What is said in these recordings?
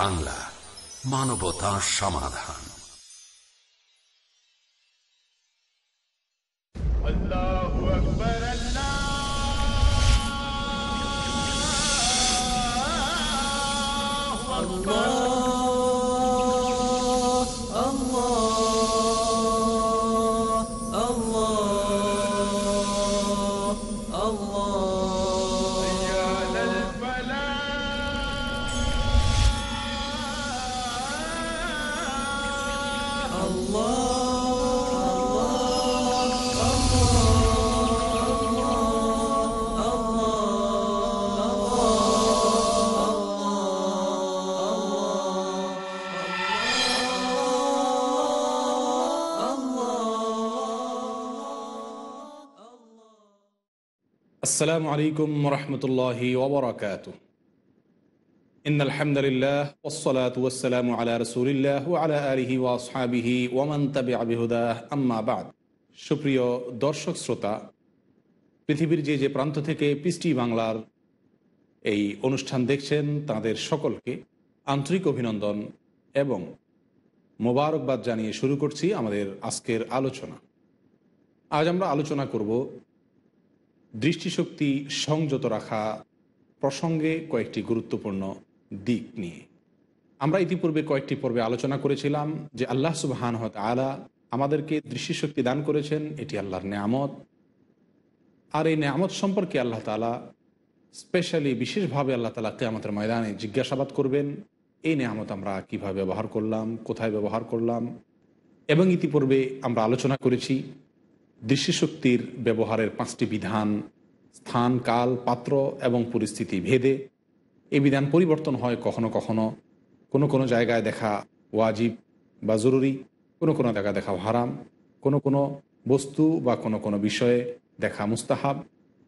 বাংলা মানবতা সমাধান আল্লাহু আকবার আসসালামু আলাইকুম রহমতুল্লাহি ওবরাকাত إن الحمد لله والصلاة والسلام على رسول الله وعلى آله وأصحابه ومن تبع بهداه أما بعد সুপ্রিয় দর্শক শ্রোতা পৃথিবীর যে যে প্রান্ত থেকে পিস্টি বাংলার এই অনুষ্ঠান দেখছেন তাদের সকলকে আন্তরিক অভিনন্দন এবং মোবারকবাদ জানিয়ে শুরু করছি আমাদের আজকের আলোচনা আজ আমরা আলোচনা করব দৃষ্টিশক্তি সংযত রাখা প্রসঙ্গে কয়েকটি গুরুত্বপূর্ণ দিক নিয়ে আমরা ইতিপূর্বে কয়েকটি পর্বে আলোচনা করেছিলাম যে আল্লাহ সুবাহান হত আলা আমাদেরকে দৃষ্টিশক্তি দান করেছেন এটি আল্লাহর নেয়ামত আর এই নেয়ামত সম্পর্কে আল্লাহ তালা স্পেশালি বিশেষভাবে আল্লাহ তালা কেয়ামতের ময়দানে জিজ্ঞাসাবাদ করবেন এই নেয়ামত আমরা কিভাবে ব্যবহার করলাম কোথায় ব্যবহার করলাম এবং ইতিপূর্বে আমরা আলোচনা করেছি দৃশ্যশক্তির ব্যবহারের পাঁচটি বিধান স্থান কাল পাত্র এবং পরিস্থিতি ভেদে এই বিধান পরিবর্তন হয় কখনো কখনো কোনো কোনো জায়গায় দেখা ওয়াজিব বা জরুরি কোনো কোনো জায়গায় দেখা হারাম কোনো কোনো বস্তু বা কোনো কোনো বিষয়ে দেখা মুস্তাহাব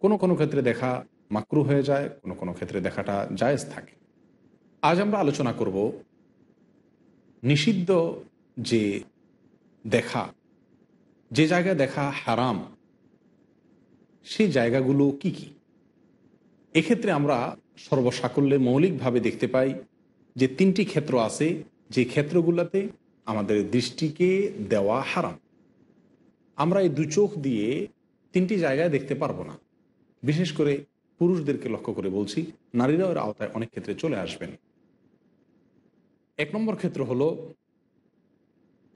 কোনো কোনো ক্ষেত্রে দেখা মাকরু হয়ে যায় কোনো কোনো ক্ষেত্রে দেখাটা জায়েজ থাকে আজ আমরা আলোচনা করব নিষিদ্ধ যে দেখা যে জায়গা দেখা হারাম সেই জায়গাগুলো কি কি এক্ষেত্রে আমরা সর্বসাকল্যে মৌলিকভাবে দেখতে পাই যে তিনটি ক্ষেত্র আছে যে ক্ষেত্রগুলোতে আমাদের দৃষ্টিকে দেওয়া হারাম আমরা এই দু চোখ দিয়ে তিনটি জায়গায় দেখতে পারবো না বিশেষ করে পুরুষদেরকে লক্ষ্য করে বলছি নারীরা ওর আওতায় অনেক ক্ষেত্রে চলে আসবেন এক নম্বর ক্ষেত্র হলো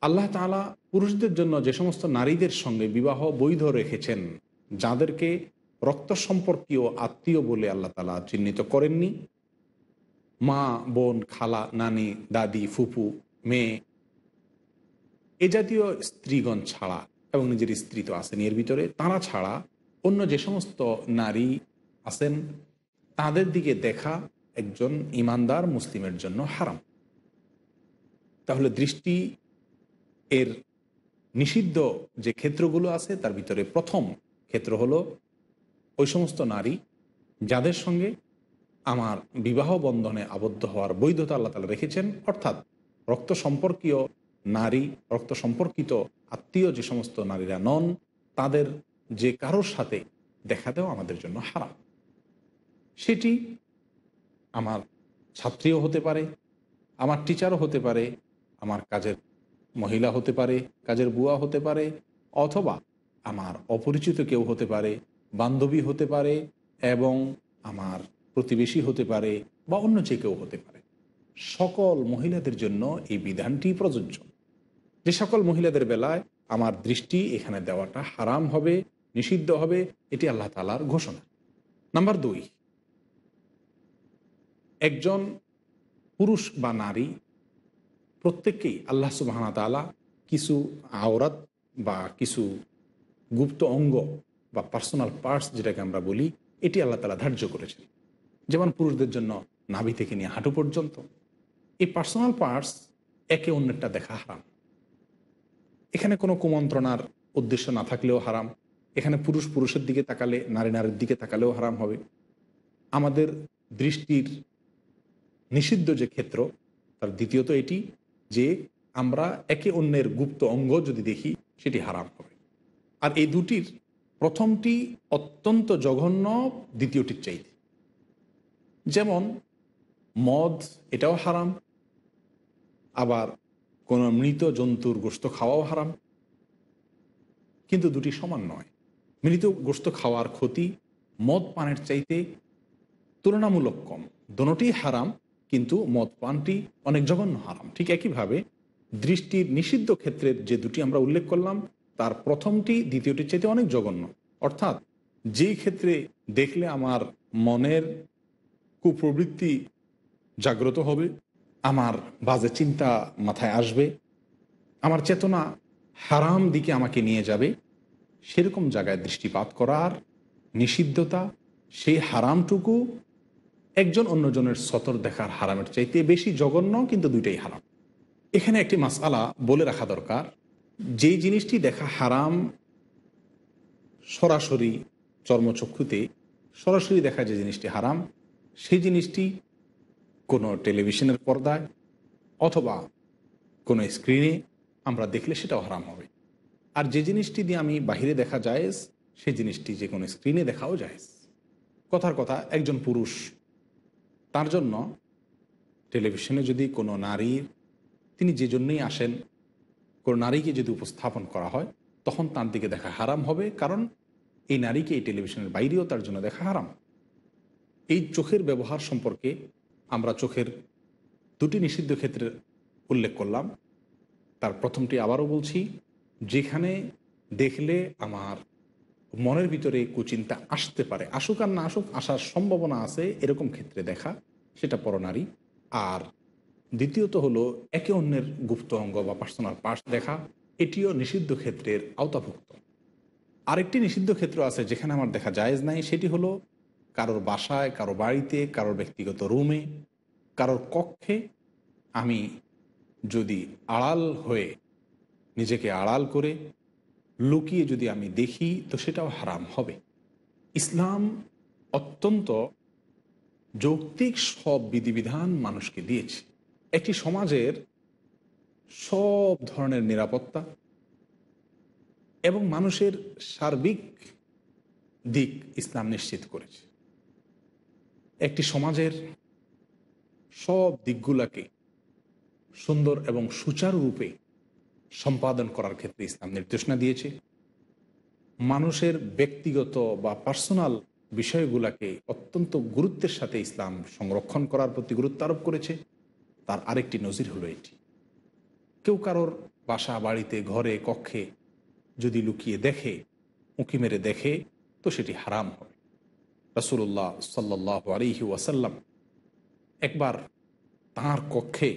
আল্লাহ তালা পুরুষদের জন্য যে সমস্ত নারীদের সঙ্গে বিবাহ বৈধ রেখেছেন যাদেরকে রক্ত সম্পর্কীয় আত্মীয় বলে আল্লাহ তালা চিহ্নিত করেননি মা বোন খালা নানি দাদি ফুপু মেয়ে এ জাতীয় স্ত্রীগণ ছাড়া এবং নিজের স্ত্রী তো আসেন এর ভিতরে তাঁরা ছাড়া অন্য যে সমস্ত নারী আছেন তাদের দিকে দেখা একজন ইমানদার মুসলিমের জন্য হারাম তাহলে দৃষ্টি এর নিষিদ্ধ যে ক্ষেত্রগুলো আছে তার ভিতরে প্রথম ক্ষেত্র হলো ওই সমস্ত নারী যাদের সঙ্গে আমার বিবাহ বন্ধনে আবদ্ধ হওয়ার বৈধতা আল্লাহ তালা রেখেছেন অর্থাৎ রক্ত সম্পর্কীয় নারী রক্ত সম্পর্কিত আত্মীয় যে সমস্ত নারীরা নন তাদের যে কারোর সাথে দেখা দেওয়া আমাদের জন্য হারাম সেটি আমার ছাত্রীও হতে পারে আমার টিচারও হতে পারে আমার কাজের মহিলা হতে পারে কাজের বুয়া হতে পারে অথবা আমার অপরিচিত কেউ হতে পারে বান্ধবী হতে পারে এবং আমার প্রতিবেশী হতে পারে বা অন্য যে কেউ হতে পারে সকল মহিলাদের জন্য এই বিধানটি প্রযোজ্য যে সকল মহিলাদের বেলায় আমার দৃষ্টি এখানে দেওয়াটা হারাম হবে নিষিদ্ধ হবে এটি আল্লাহ তালার ঘোষণা নাম্বার দুই একজন পুরুষ বা নারী প্রত্যেককেই আল্লাহ সুবাহানা তালা কিছু আওরাত বা কিছু গুপ্ত অঙ্গ বা পার্সোনাল পার্টস যেটাকে আমরা বলি এটি আল্লাহ তালা ধার্য করেছেন যেমন পুরুষদের জন্য নাভি থেকে নিয়ে হাঁটু পর্যন্ত এই পার্সোনাল পার্টস একে অন্যেরটা দেখা হারাম এখানে কোনো কুমন্ত্রণার উদ্দেশ্য না থাকলেও হারাম এখানে পুরুষ পুরুষের দিকে তাকালে নারী নারীর দিকে তাকালেও হারাম হবে আমাদের দৃষ্টির নিষিদ্ধ যে ক্ষেত্র তার দ্বিতীয়ত এটি যে আমরা একে অন্যের গুপ্ত অঙ্গ যদি দেখি সেটি হারাম হবে আর এই দুটির প্রথমটি অত্যন্ত জঘন্য দ্বিতীয়টির চাইতে যেমন মদ এটাও হারাম আবার কোনো মৃত জন্তুর গোস্ত খাওয়াও হারাম কিন্তু দুটি সমান নয় মৃত গোস্ত খাওয়ার ক্ষতি মদ পানের চাইতে তুলনামূলক কম দুটি হারাম কিন্তু মদ পানটি অনেক জঘন্য হারাম ঠিক একইভাবে দৃষ্টির নিষিদ্ধ ক্ষেত্রের যে দুটি আমরা উল্লেখ করলাম তার প্রথমটি দ্বিতীয়টির চাইতে অনেক জঘন্য অর্থাৎ যেই ক্ষেত্রে দেখলে আমার মনের কুপ্রবৃত্তি জাগ্রত হবে আমার বাজে চিন্তা মাথায় আসবে আমার চেতনা হারাম দিকে আমাকে নিয়ে যাবে সেরকম জায়গায় দৃষ্টিপাত করার নিষিদ্ধতা সেই হারামটুকু একজন অন্যজনের সতর দেখার হারামের চাইতে বেশি জঘন্য কিন্তু দুইটাই হারাম এখানে একটি মাসালা বলে রাখা দরকার যেই জিনিসটি দেখা হারাম সরাসরি চর্মচক্ষুতে সরাসরি দেখা যে জিনিসটি হারাম সেই জিনিসটি কোনো টেলিভিশনের পর্দায় অথবা কোনো স্ক্রিনে আমরা দেখলে সেটাও হারাম হবে আর যে জিনিসটি দিয়ে আমি বাহিরে দেখা যায় সেই জিনিসটি যে কোনো স্ক্রিনে দেখাও যায় কথার কথা একজন পুরুষ তার জন্য টেলিভিশনে যদি কোনো নারীর তিনি যে জন্যই আসেন কোনো নারীকে যদি উপস্থাপন করা হয় তখন তার দিকে দেখা হারাম হবে কারণ এই নারীকে এই টেলিভিশনের বাইরেও তার জন্য দেখা হারাম এই চোখের ব্যবহার সম্পর্কে আমরা চোখের দুটি নিষিদ্ধ ক্ষেত্রে উল্লেখ করলাম তার প্রথমটি আবারও বলছি যেখানে দেখলে আমার মনের ভিতরে কুচিন্তা আসতে পারে আসুক আর না আসুক আসার সম্ভাবনা আছে এরকম ক্ষেত্রে দেখা সেটা পরনারী আর দ্বিতীয়ত হলো একে অন্যের গুপ্ত অঙ্গ বা পার্সোনাল পার্স দেখা এটিও নিষিদ্ধ ক্ষেত্রের আওতাভুক্ত আরেকটি নিষিদ্ধ ক্ষেত্র আছে যেখানে আমার দেখা জায়েজ নাই সেটি হলো কারোর বাসায় কারো বাড়িতে কারোর ব্যক্তিগত রুমে কারোর কক্ষে আমি যদি আড়াল হয়ে নিজেকে আড়াল করে লুকিয়ে যদি আমি দেখি তো সেটাও হারাম হবে ইসলাম অত্যন্ত যৌক্তিক সব বিধিবিধান মানুষকে দিয়েছে একটি সমাজের সব ধরনের নিরাপত্তা এবং মানুষের সার্বিক দিক ইসলাম নিশ্চিত করেছে একটি সমাজের সব দিকগুলাকে সুন্দর এবং সুচারুরূপে সম্পাদন করার ক্ষেত্রে ইসলাম নির্দেশনা দিয়েছে মানুষের ব্যক্তিগত বা পার্সোনাল বিষয়গুলোকে অত্যন্ত গুরুত্বের সাথে ইসলাম সংরক্ষণ করার প্রতি গুরুত্ব আরোপ করেছে তার আরেকটি নজির হলো এটি কেউ কারোর বাসা বাড়িতে ঘরে কক্ষে যদি লুকিয়ে দেখে উঁকি মেরে দেখে তো সেটি হারাম হবে রসুল্লাহ সাল্লাহ আলিহি ওয়াসাল্লাম একবার তাঁর কক্ষে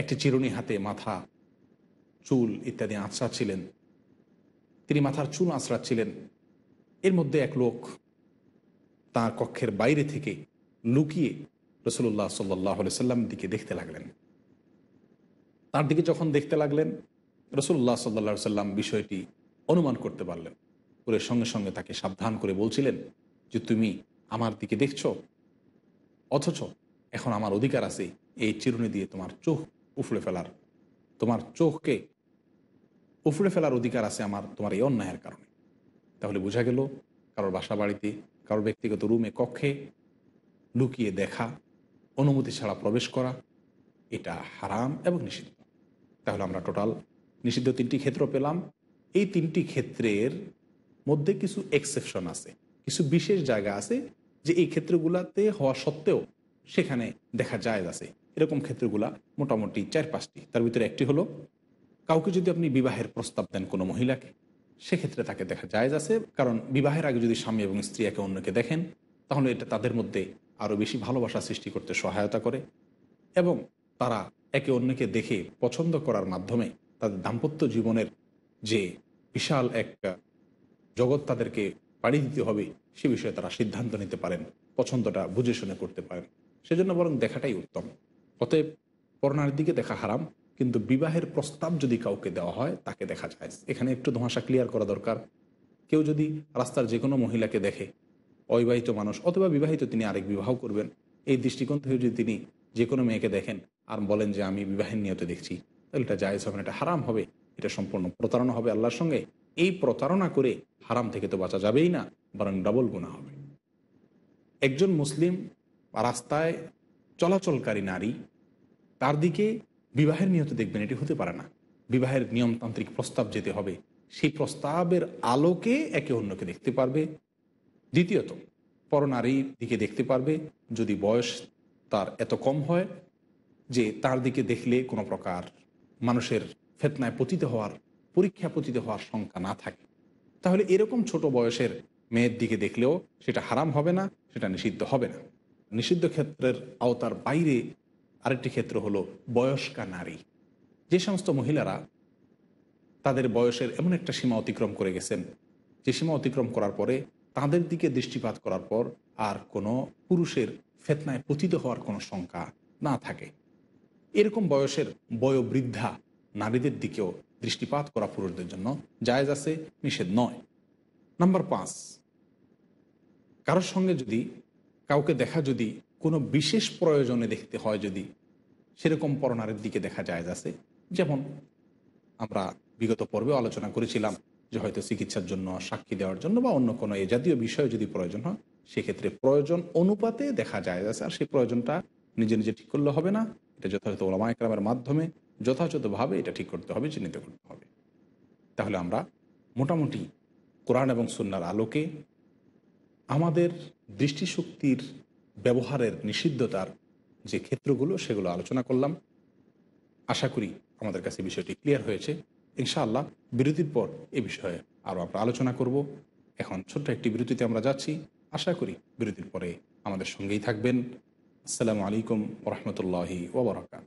একটি চিরুনি হাতে মাথা চুল ইত্যাদি ছিলেন তিনি মাথার চুল ছিলেন এর মধ্যে এক লোক তার কক্ষের বাইরে থেকে লুকিয়ে রসুল্লাহ সাল্লাহ সাল্লাম দিকে দেখতে লাগলেন তার দিকে যখন দেখতে লাগলেন রসুল্লাহ সাল্লা সাল্লাম বিষয়টি অনুমান করতে পারলেন ওরের সঙ্গে সঙ্গে তাকে সাবধান করে বলছিলেন যে তুমি আমার দিকে দেখছ অথচ এখন আমার অধিকার আছে এই চিরুনি দিয়ে তোমার চোখ উফড়ে ফেলার তোমার চোখকে উফুড়ে ফেলার অধিকার আছে আমার তোমার এই অন্যায়ের কারণে তাহলে বোঝা গেল কারোর বাসা বাড়িতে কারোর ব্যক্তিগত রুমে কক্ষে লুকিয়ে দেখা অনুমতি ছাড়া প্রবেশ করা এটা হারাম এবং নিষিদ্ধ তাহলে আমরা টোটাল নিষিদ্ধ তিনটি ক্ষেত্র পেলাম এই তিনটি ক্ষেত্রের মধ্যে কিছু এক্সেপশন আছে কিছু বিশেষ জায়গা আছে যে এই ক্ষেত্রগুলাতে হওয়া সত্ত্বেও সেখানে দেখা যায় আছে এরকম ক্ষেত্রগুলা মোটামুটি চার পাঁচটি তার ভিতরে একটি হলো কাউকে যদি আপনি বিবাহের প্রস্তাব দেন কোনো মহিলাকে সেক্ষেত্রে তাকে দেখা যায় আছে কারণ বিবাহের আগে যদি স্বামী এবং স্ত্রী একে অন্যকে দেখেন তাহলে এটা তাদের মধ্যে আরও বেশি ভালোবাসা সৃষ্টি করতে সহায়তা করে এবং তারা একে অন্যকে দেখে পছন্দ করার মাধ্যমে তাদের দাম্পত্য জীবনের যে বিশাল এক জগৎ তাদেরকে পাড়ি দিতে হবে সে বিষয়ে তারা সিদ্ধান্ত নিতে পারেন পছন্দটা বুঝে শুনে করতে পারেন সেজন্য বরং দেখাটাই উত্তম অতএব করোনার দিকে দেখা হারাম কিন্তু বিবাহের প্রস্তাব যদি কাউকে দেওয়া হয় তাকে দেখা যায় এখানে একটু ধোঁয়াশা ক্লিয়ার করা দরকার কেউ যদি রাস্তার যে কোনো মহিলাকে দেখে অবিবাহিত মানুষ অথবা বিবাহিত তিনি আরেক বিবাহ করবেন এই দৃষ্টিকোণ থেকে যদি তিনি যে কোনো মেয়েকে দেখেন আর বলেন যে আমি বিবাহের নিয়তে দেখছি তাহলে এটা জায়জ হবে এটা হারাম হবে এটা সম্পূর্ণ প্রতারণা হবে আল্লাহর সঙ্গে এই প্রতারণা করে হারাম থেকে তো বাঁচা যাবেই না বরং ডাবল গুণা হবে একজন মুসলিম রাস্তায় চলাচলকারী নারী তার দিকে বিবাহের নিয়তে দেখবেন এটি হতে পারে না বিবাহের নিয়মতান্ত্রিক প্রস্তাব যেতে হবে সেই প্রস্তাবের আলোকে একে অন্যকে দেখতে পারবে দ্বিতীয়ত পরনারীর দিকে দেখতে পারবে যদি বয়স তার এত কম হয় যে তার দিকে দেখলে কোনো প্রকার মানুষের ফেতনায় পতিত হওয়ার পরীক্ষা পতিত হওয়ার শঙ্কা না থাকে তাহলে এরকম ছোট বয়সের মেয়ের দিকে দেখলেও সেটা হারাম হবে না সেটা নিষিদ্ধ হবে না নিষিদ্ধ ক্ষেত্রের আওতার বাইরে আরেকটি ক্ষেত্র হলো বয়স্কা নারী যে সমস্ত মহিলারা তাদের বয়সের এমন একটা সীমা অতিক্রম করে গেছেন যে সীমা অতিক্রম করার পরে তাদের দিকে দৃষ্টিপাত করার পর আর কোনো পুরুষের ফেতনায় পতিত হওয়ার কোনো শঙ্কা না থাকে এরকম বয়সের বয়োবৃদ্ধা নারীদের দিকেও দৃষ্টিপাত করা পুরুষদের জন্য জায়জ আছে নিষেধ নয় নাম্বার পাঁচ কারোর সঙ্গে যদি কাউকে দেখা যদি কোনো বিশেষ প্রয়োজনে দেখতে হয় যদি সেরকম পরনারের দিকে দেখা যায় আছে যেমন আমরা বিগত পর্বে আলোচনা করেছিলাম যে হয়তো চিকিৎসার জন্য সাক্ষী দেওয়ার জন্য বা অন্য কোনো এ জাতীয় বিষয়ে যদি প্রয়োজন হয় সেক্ষেত্রে প্রয়োজন অনুপাতে দেখা যায় যাচ্ছে আর সেই প্রয়োজনটা নিজে নিজে ঠিক করলে হবে না এটা যথাযথ ওলামা একরামের মাধ্যমে যথাযথভাবে এটা ঠিক করতে হবে চিহ্নিত করতে হবে তাহলে আমরা মোটামুটি কোরআন এবং সুন্নার আলোকে আমাদের দৃষ্টিশক্তির ব্যবহারের নিষিদ্ধতার যে ক্ষেত্রগুলো সেগুলো আলোচনা করলাম আশা করি আমাদের কাছে বিষয়টি ক্লিয়ার হয়েছে ইনশাআল্লাহ বিরতির পর এ বিষয়ে আরও আমরা আলোচনা করব এখন ছোট্ট একটি বিরতিতে আমরা যাচ্ছি আশা করি বিরতির পরে আমাদের সঙ্গেই থাকবেন আসসালামু আলাইকুম রহমতুল্লাহি ওবরাকাত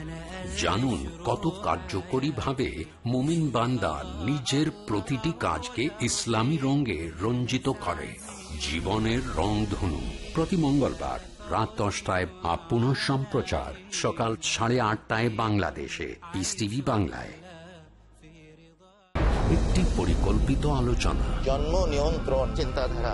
জানুন কত কার্যকরীভাবে মুমিন বান্দা নিজের প্রতিটি কাজকে ইসলামী রঙে রঞ্জিত করে জীবনের রংধনু প্রতি মঙ্গলবার রাত দশটায় বা সম্প্রচার সকাল সাড়ে আটটায় বাংলাদেশে পিস বাংলায় একটি পরিকল্পিত আলোচনা জন্ম নিয়ন্ত্রণ চিন্তাধারা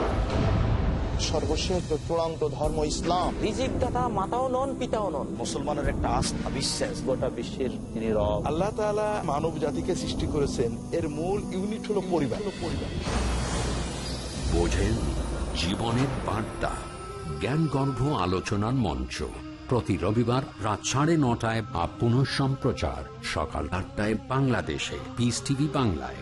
সর্বশেষ চূড়ান্ত ধর্ম ইসলাম পিতাও নন মুসলমানের একটা পরিবার বোঝেন জীবনের বার্তা জ্ঞানগর্ভ আলোচনার মঞ্চ প্রতি রবিবার রাত সাড়ে নটায় বা পুনঃ সম্প্রচার সকাল আটটায় বাংলাদেশে বাংলায়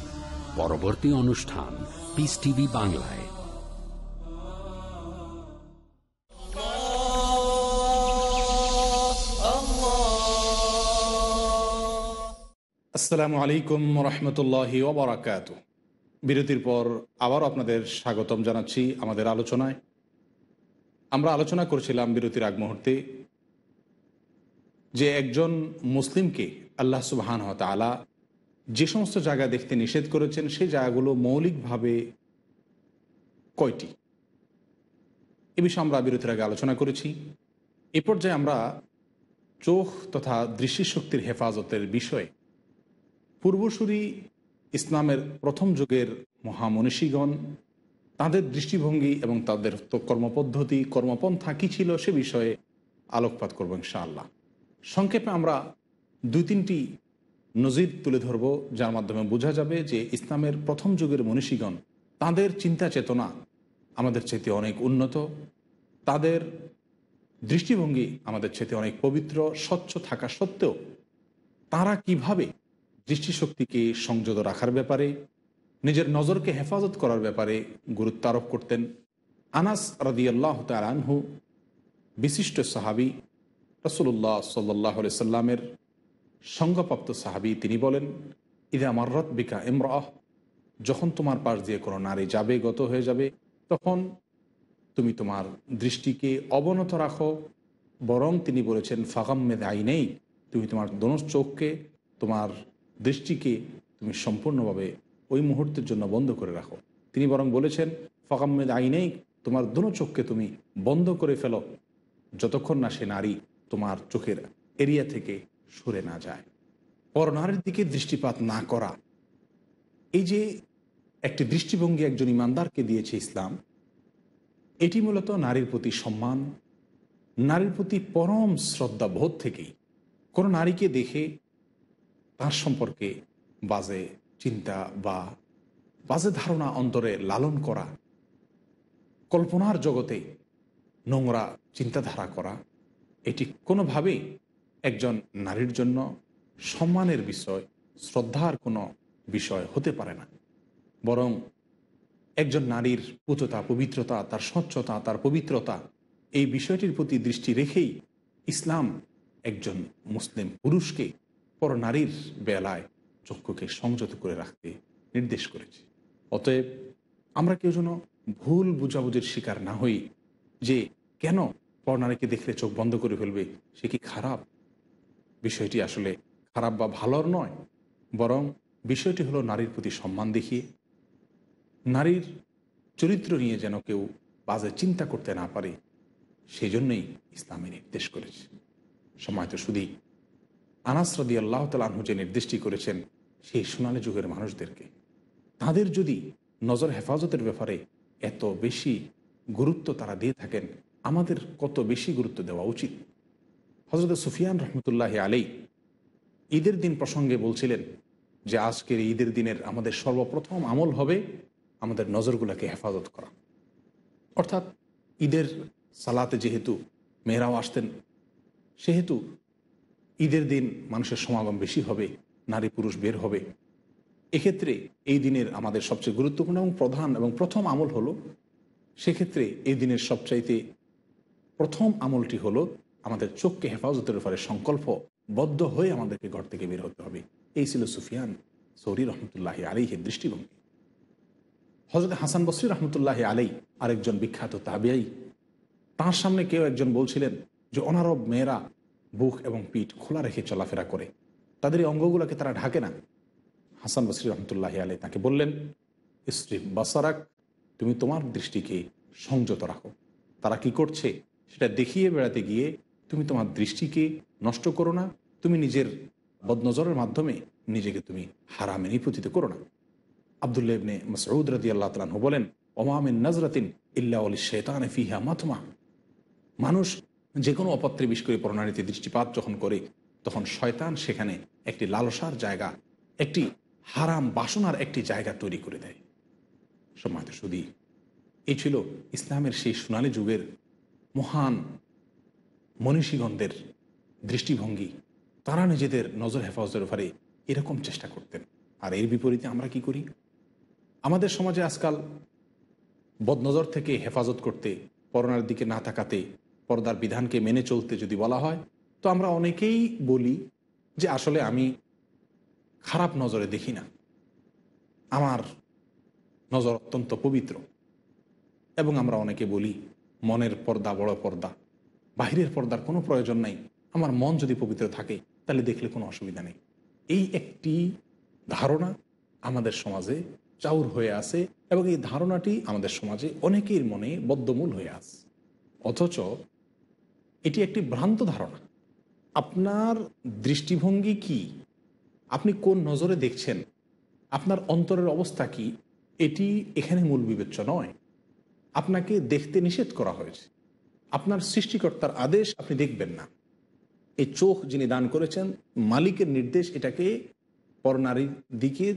পরবর্তী অনুষ্ঠান পিস টিভি বাংলায় আসসালামু আলাইকুম রহমতুল্লাহ ওবরাকাত বিরতির পর আবার আপনাদের স্বাগতম জানাচ্ছি আমাদের আলোচনায় আমরা আলোচনা করছিলাম বিরতির আগ মুহূর্তে যে একজন মুসলিমকে আল্লাহ সুবাহান হতালা যে সমস্ত জায়গা দেখতে নিষেধ করেছেন সেই জায়গাগুলো মৌলিকভাবে কয়টি এ বিষয়ে আমরা বিরতির আগে আলোচনা করেছি এ পর্যায়ে আমরা চোখ তথা দৃষ্টিশক্তির হেফাজতের বিষয়ে পূর্বসূরি ইসলামের প্রথম যুগের মহামনীষীগণ তাদের দৃষ্টিভঙ্গি এবং তাদের কর্মপদ্ধতি কর্মপন্থা কী ছিল সে বিষয়ে আলোকপাত করব ইনশাআল্লাহ সংক্ষেপে আমরা দুই তিনটি নজির তুলে ধরব যার মাধ্যমে বোঝা যাবে যে ইসলামের প্রথম যুগের মনীষীগণ তাদের চিন্তা চেতনা আমাদের চেতে অনেক উন্নত তাদের দৃষ্টিভঙ্গি আমাদের চেতে অনেক পবিত্র স্বচ্ছ থাকা সত্ত্বেও তারা কিভাবে দৃষ্টিশক্তিকে সংযত রাখার ব্যাপারে নিজের নজরকে হেফাজত করার ব্যাপারে গুরুত্ব আরোপ করতেন আনাস রদিয়াল্লাহ তালহু বিশিষ্ট সাহাবি রসুল্লাহ সাল্লাহ সাল্লামের সঙ্গপ্রাপ্ত সাহাবি তিনি বলেন আমার রত বিকা ইমরাহ যখন তোমার পাশ দিয়ে কোনো নারী যাবে গত হয়ে যাবে তখন তুমি তোমার দৃষ্টিকে অবনত রাখো বরং তিনি বলেছেন মেদ আই নেই তুমি তোমার দোনো চোখকে তোমার দৃষ্টিকে তুমি সম্পূর্ণভাবে ওই মুহূর্তের জন্য বন্ধ করে রাখো তিনি বরং বলেছেন ফাগাম্মেদ নেই তোমার দোনো চোখকে তুমি বন্ধ করে ফেলো যতক্ষণ না সে নারী তোমার চোখের এরিয়া থেকে সরে না যায় পরনারের দিকে দৃষ্টিপাত না করা এই যে একটি দৃষ্টিভঙ্গি একজন ইমানদারকে দিয়েছে ইসলাম এটি মূলত নারীর প্রতি সম্মান নারীর প্রতি পরম শ্রদ্ধা বোধ থেকেই কোনো নারীকে দেখে তার সম্পর্কে বাজে চিন্তা বা বাজে ধারণা অন্তরে লালন করা কল্পনার জগতে নোংরা চিন্তাধারা করা এটি কোনোভাবেই একজন নারীর জন্য সম্মানের বিষয় শ্রদ্ধার কোনো বিষয় হতে পারে না বরং একজন নারীর পুততা পবিত্রতা তার স্বচ্ছতা তার পবিত্রতা এই বিষয়টির প্রতি দৃষ্টি রেখেই ইসলাম একজন মুসলিম পুরুষকে পর নারীর বেলায় চক্ষুকে সংযত করে রাখতে নির্দেশ করেছে অতএব আমরা কেউ যেন ভুল বুঝাবুঝির শিকার না হই যে কেন পর নারীকে দেখলে চোখ বন্ধ করে ফেলবে সে কি খারাপ বিষয়টি আসলে খারাপ বা ভালোর নয় বরং বিষয়টি হলো নারীর প্রতি সম্মান দেখিয়ে নারীর চরিত্র নিয়ে যেন কেউ বাজে চিন্তা করতে না পারে সেজন্যই ইসলামে নির্দেশ করেছে সময় তো শুধুই আনাসরদি আল্লাহ তালাহু যে নির্দেশটি করেছেন সেই সোনালী যুগের মানুষদেরকে তাদের যদি নজর হেফাজতের ব্যাপারে এত বেশি গুরুত্ব তারা দিয়ে থাকেন আমাদের কত বেশি গুরুত্ব দেওয়া উচিত হজরত সুফিয়ান রহমতুল্লাহ আলী ঈদের দিন প্রসঙ্গে বলছিলেন যে আজকের ঈদের দিনের আমাদের সর্বপ্রথম আমল হবে আমাদের নজরগুলোকে হেফাজত করা অর্থাৎ ঈদের সালাতে যেহেতু মেয়েরাও আসতেন সেহেতু ঈদের দিন মানুষের সমাগম বেশি হবে নারী পুরুষ বের হবে এক্ষেত্রে এই দিনের আমাদের সবচেয়ে গুরুত্বপূর্ণ এবং প্রধান এবং প্রথম আমল হলো সেক্ষেত্রে এই দিনের সবচাইতে প্রথম আমলটি হলো আমাদের চোখকে হেফাজতের উপরে বদ্ধ হয়ে আমাদেরকে ঘর থেকে বের হতে হবে এই ছিল সুফিয়ান সৌরি রহমতুল্লাহ আলিহের দৃষ্টিভঙ্গি হজরত হাসান বসরি রহমতুল্লাহ আলী আরেকজন বিখ্যাত তাবিয়াই তার সামনে কেউ একজন বলছিলেন যে অনারব মেয়েরা বুক এবং পিঠ খোলা রেখে চলাফেরা করে তাদের এই অঙ্গগুলোকে তারা ঢাকে না হাসান বসরি রহমতুল্লাহ আলী তাকে বললেন স্ত্রী বাসারাক তুমি তোমার দৃষ্টিকে সংযত রাখো তারা কি করছে সেটা দেখিয়ে বেড়াতে গিয়ে তুমি তোমার দৃষ্টিকে নষ্ট করো না তুমি নিজের বদনজরের মাধ্যমে নিজেকে তুমি হারামে নিপতিত করো না আবদুল্লা ইবনে মসরুদ রাজি আল্লাহ তালাহু বলেন ওমামিন নজরাতিন ইল্লা আলী শেতান ফিহা মাথমা মানুষ যে কোনো অপাত্রে বিষ করে প্রণালীতে দৃষ্টিপাত যখন করে তখন শয়তান সেখানে একটি লালসার জায়গা একটি হারাম বাসনার একটি জায়গা তৈরি করে দেয় তো শুধু এই ছিল ইসলামের সেই সোনালী যুগের মহান মনীষীগণদের দৃষ্টিভঙ্গি তারা নিজেদের নজর হেফাজতের ভারে এরকম চেষ্টা করতেন আর এর বিপরীতে আমরা কি করি আমাদের সমাজে আজকাল বদনজর থেকে হেফাজত করতে পরনার দিকে না তাকাতে পর্দার বিধানকে মেনে চলতে যদি বলা হয় তো আমরা অনেকেই বলি যে আসলে আমি খারাপ নজরে দেখি না আমার নজর অত্যন্ত পবিত্র এবং আমরা অনেকে বলি মনের পর্দা বড় পর্দা বাহিরের পর্দার কোনো প্রয়োজন নাই আমার মন যদি পবিত্র থাকে তাহলে দেখলে কোনো অসুবিধা নেই এই একটি ধারণা আমাদের সমাজে চাউর হয়ে আছে এবং এই ধারণাটি আমাদের সমাজে অনেকের মনে বদ্ধমূল হয়ে আছে অথচ এটি একটি ভ্রান্ত ধারণা আপনার দৃষ্টিভঙ্গি কি আপনি কোন নজরে দেখছেন আপনার অন্তরের অবস্থা কি এটি এখানে মূল বিবেচ্য নয় আপনাকে দেখতে নিষেধ করা হয়েছে আপনার সৃষ্টিকর্তার আদেশ আপনি দেখবেন না এই চোখ যিনি দান করেছেন মালিকের নির্দেশ এটাকে পরনারীর দিকে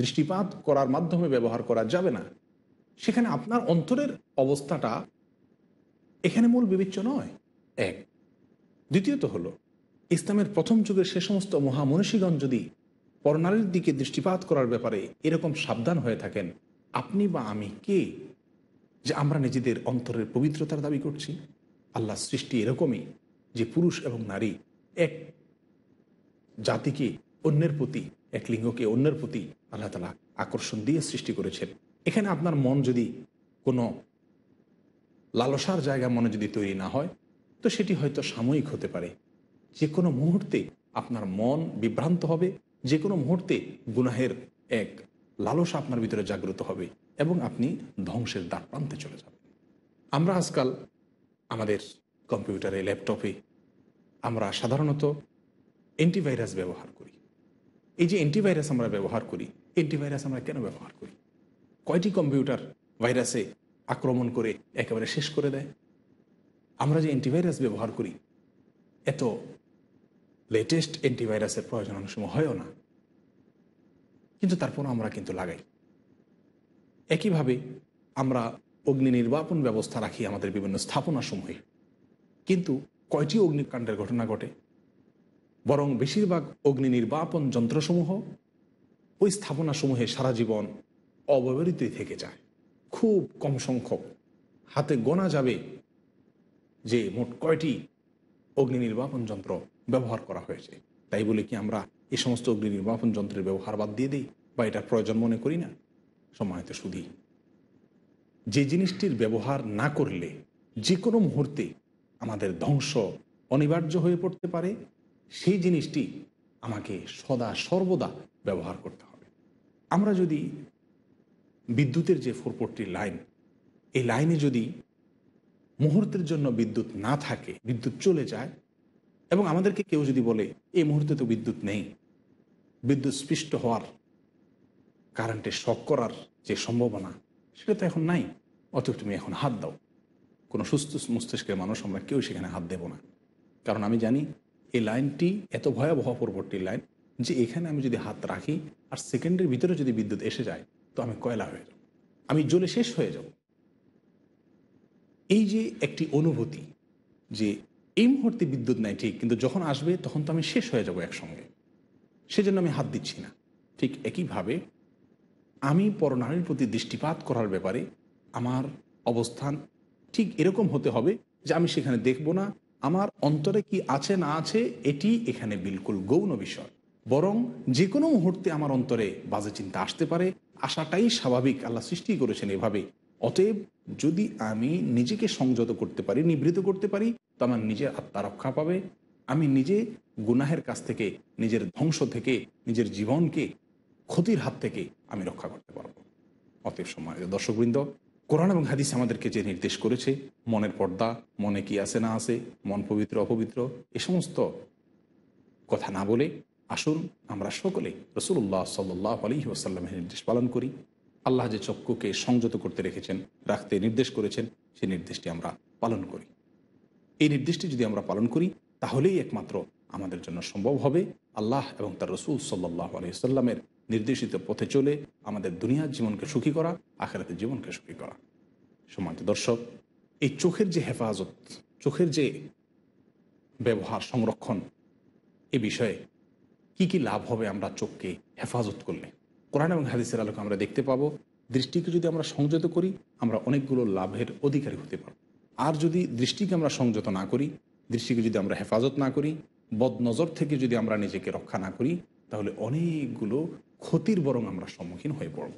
দৃষ্টিপাত করার মাধ্যমে ব্যবহার করা যাবে না সেখানে আপনার অন্তরের অবস্থাটা এখানে মূল বিবেচ্য নয় এক দ্বিতীয়ত হল ইসলামের প্রথম যুগের সে সমস্ত মহামনীষীগণ যদি পরনারীর দিকে দৃষ্টিপাত করার ব্যাপারে এরকম সাবধান হয়ে থাকেন আপনি বা আমি কে যে আমরা নিজেদের অন্তরের পবিত্রতার দাবি করছি আল্লাহ সৃষ্টি এরকমই যে পুরুষ এবং নারী এক জাতিকে অন্যের প্রতি এক লিঙ্গকে অন্যের প্রতি আল্লাহ তালা আকর্ষণ দিয়ে সৃষ্টি করেছেন এখানে আপনার মন যদি কোনো লালসার জায়গা মনে যদি তৈরি না হয় তো সেটি হয়তো সাময়িক হতে পারে যে কোনো মুহূর্তে আপনার মন বিভ্রান্ত হবে যে কোনো মুহূর্তে গুনাহের এক লালসা আপনার ভিতরে জাগ্রত হবে এবং আপনি ধ্বংসের দ্বারপ্রান্তে চলে যাবেন আমরা আজকাল আমাদের কম্পিউটারে ল্যাপটপে আমরা সাধারণত অ্যান্টিভাইরাস ব্যবহার করি এই যে অ্যান্টিভাইরাস আমরা ব্যবহার করি অ্যান্টিভাইরাস আমরা কেন ব্যবহার করি কয়টি কম্পিউটার ভাইরাসে আক্রমণ করে একেবারে শেষ করে দেয় আমরা যে অ্যান্টিভাইরাস ব্যবহার করি এত লেটেস্ট অ্যান্টিভাইরাসের প্রয়োজন অনেক সময় হয়ও না কিন্তু তারপরও আমরা কিন্তু লাগাই একইভাবে আমরা অগ্নি নির্বাপন ব্যবস্থা রাখি আমাদের বিভিন্ন স্থাপনাসমূহে কিন্তু কয়টি অগ্নিকাণ্ডের ঘটনা ঘটে বরং বেশিরভাগ অগ্নি নির্বাপন যন্ত্রসমূহ ওই স্থাপনাসমূহে সারা জীবন অব্যবহৃতই থেকে যায় খুব কম সংখ্যক হাতে গোনা যাবে যে মোট কয়টি অগ্নি নির্বাপন যন্ত্র ব্যবহার করা হয়েছে তাই বলে কি আমরা এই সমস্ত অগ্নি নির্বাপন যন্ত্রের ব্যবহার বাদ দিয়ে দিই বা এটা প্রয়োজন মনে করি না সময়তে শুধুই যে জিনিসটির ব্যবহার না করলে যে কোনো মুহূর্তে আমাদের ধ্বংস অনিবার্য হয়ে পড়তে পারে সেই জিনিসটি আমাকে সদা সর্বদা ব্যবহার করতে হবে আমরা যদি বিদ্যুতের যে ফোরপোর্টটির লাইন এই লাইনে যদি মুহূর্তের জন্য বিদ্যুৎ না থাকে বিদ্যুৎ চলে যায় এবং আমাদেরকে কেউ যদি বলে এই মুহূর্তে তো বিদ্যুৎ নেই বিদ্যুৎ স্পৃষ্ট হওয়ার কারেন্টে শক করার যে সম্ভাবনা সেটা তো এখন নাই অথব তুমি এখন হাত দাও কোনো সুস্থ মস্তিষ্কের মানুষ আমরা কেউ সেখানে হাত দেব না কারণ আমি জানি এই লাইনটি এত ভয়াবহ পরবর্তী লাইন যে এখানে আমি যদি হাত রাখি আর সেকেন্ডের ভিতরে যদি বিদ্যুৎ এসে যায় তো আমি কয়লা হয়ে যাব আমি জ্বলে শেষ হয়ে যাব এই যে একটি অনুভূতি যে এই মুহূর্তে বিদ্যুৎ নাই ঠিক কিন্তু যখন আসবে তখন তো আমি শেষ হয়ে যাব একসঙ্গে সেজন্য আমি হাত দিচ্ছি না ঠিক একইভাবে আমি পরনারীর প্রতি দৃষ্টিপাত করার ব্যাপারে আমার অবস্থান ঠিক এরকম হতে হবে যে আমি সেখানে দেখব না আমার অন্তরে কি আছে না আছে এটি এখানে বিলকুল গৌণ বিষয় বরং যে কোনো মুহূর্তে আমার অন্তরে বাজে চিন্তা আসতে পারে আশাটাই স্বাভাবিক আল্লাহ সৃষ্টি করেছেন এভাবে অতএব যদি আমি নিজেকে সংযত করতে পারি নিবৃত করতে পারি তো আমার নিজের আত্মা রক্ষা পাবে আমি নিজে গুনাহের কাছ থেকে নিজের ধ্বংস থেকে নিজের জীবনকে ক্ষতির হাত থেকে আমি রক্ষা করতে পারব অতএব সময় দর্শকবৃন্দ কোরআন এবং হাদিস আমাদেরকে যে নির্দেশ করেছে মনের পর্দা মনে কি আছে না আছে মন পবিত্র অপবিত্র এ সমস্ত কথা না বলে আসুন আমরা সকলে রসুল্লাহ সাল্লাহ আলী ওসাল্লামের নির্দেশ পালন করি আল্লাহ যে চক্ষুকে সংযত করতে রেখেছেন রাখতে নির্দেশ করেছেন সেই নির্দেশটি আমরা পালন করি এই নির্দেশটি যদি আমরা পালন করি তাহলেই একমাত্র আমাদের জন্য সম্ভব হবে আল্লাহ এবং তার রসুল সাল্লাহ আলহিসাল্লামের নির্দেশিত পথে চলে আমাদের দুনিয়ার জীবনকে সুখী করা আখেরাতের জীবনকে সুখী করা সমাজ দর্শক এই চোখের যে হেফাজত চোখের যে ব্যবহার সংরক্ষণ এ বিষয়ে কি কি লাভ হবে আমরা চোখকে হেফাজত করলে কোরআন এবং হাদিসের আলোকে আমরা দেখতে পাবো দৃষ্টিকে যদি আমরা সংযত করি আমরা অনেকগুলো লাভের অধিকারী হতে পারব আর যদি দৃষ্টিকে আমরা সংযত না করি দৃষ্টিকে যদি আমরা হেফাজত না করি বদনজর থেকে যদি আমরা নিজেকে রক্ষা না করি তাহলে অনেকগুলো ক্ষতির বরং আমরা সম্মুখীন হয়ে পড়ব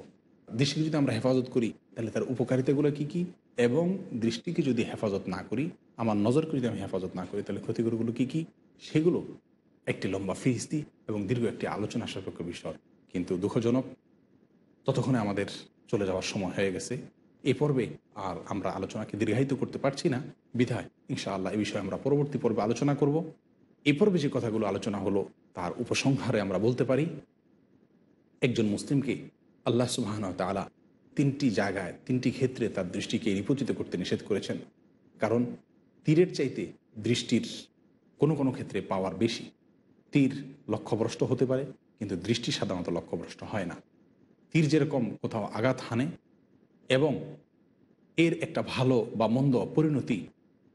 দৃষ্টিকে যদি আমরা হেফাজত করি তাহলে তার উপকারিতাগুলো কি কি এবং দৃষ্টিকে যদি হেফাজত না করি আমার নজরকে যদি আমি হেফাজত না করি তাহলে ক্ষতিগুলো কি কি সেগুলো একটি লম্বা ফিরিস্তি এবং দীর্ঘ একটি আলোচনা সাপেক্ষ বিষয় কিন্তু দুঃখজনক ততক্ষণে আমাদের চলে যাওয়ার সময় হয়ে গেছে এ পর্বে আর আমরা আলোচনাকে দীর্ঘায়িত করতে পারছি না বিধায় ইনশাআল্লাহ এ বিষয়ে আমরা পরবর্তী পর্বে আলোচনা করব এ পর্বে যে কথাগুলো আলোচনা হলো তার উপসংহারে আমরা বলতে পারি একজন মুসলিমকে আল্লাহ সুবাহন তালা তিনটি জায়গায় তিনটি ক্ষেত্রে তার দৃষ্টিকে নিপজিত করতে নিষেধ করেছেন কারণ তীরের চাইতে দৃষ্টির কোনো কোনো ক্ষেত্রে পাওয়ার বেশি তীর লক্ষ্যভ্রষ্ট হতে পারে কিন্তু দৃষ্টি সাধারণত লক্ষ্যভ্রষ্ট হয় না তীর যেরকম কোথাও আঘাত হানে এবং এর একটা ভালো বা মন্দ পরিণতি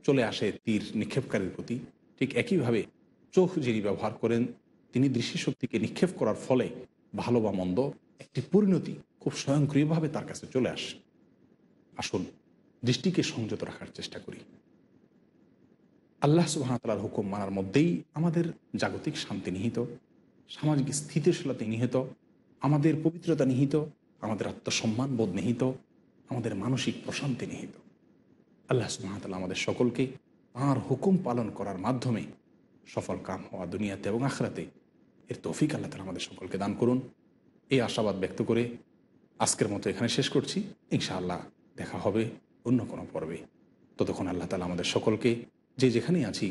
চলে আসে তীর নিক্ষেপকারীর প্রতি ঠিক একইভাবে চোখ যিনি ব্যবহার করেন তিনি দৃষ্টিশক্তিকে নিক্ষেপ করার ফলে ভালো বা মন্দ একটি পরিণতি খুব স্বয়ংক্রিয়ভাবে তার কাছে চলে আসে আসুন দৃষ্টিকে সংযত রাখার চেষ্টা করি আল্লাহ সুহামতালার হুকুম মানার মধ্যেই আমাদের জাগতিক শান্তি নিহিত সামাজিক স্থিতিশীলতা নিহিত আমাদের পবিত্রতা নিহিত আমাদের আত্মসম্মান বোধ নিহিত আমাদের মানসিক প্রশান্তি নিহিত আল্লাহ সুহামতাল্লাহ আমাদের সকলকে তাঁর হুকুম পালন করার মাধ্যমে সফল কাম হওয়া দুনিয়াতে এবং আখরাতে এর তৌফিক আল্লাহ তালা আমাদের সকলকে দান করুন এই আশাবাদ ব্যক্ত করে আজকের মতো এখানে শেষ করছি ইনশাআল্লাহ দেখা হবে অন্য কোনো পর্বে ততক্ষণ আল্লাহ তালা আমাদের সকলকে যে যেখানেই আছি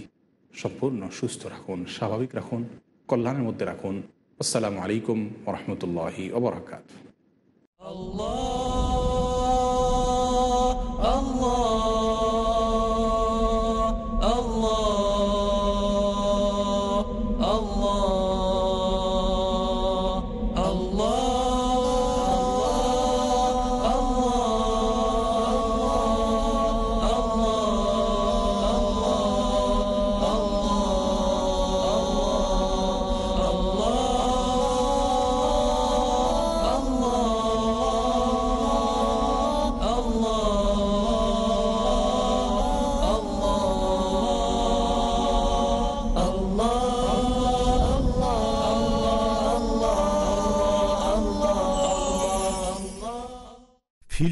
সম্পূর্ণ সুস্থ রাখুন স্বাভাবিক রাখুন কল্যাণের মধ্যে রাখুন আসসালামু আলাইকুম রহমতুল্লাহি ওবরাকাত আল্লাহ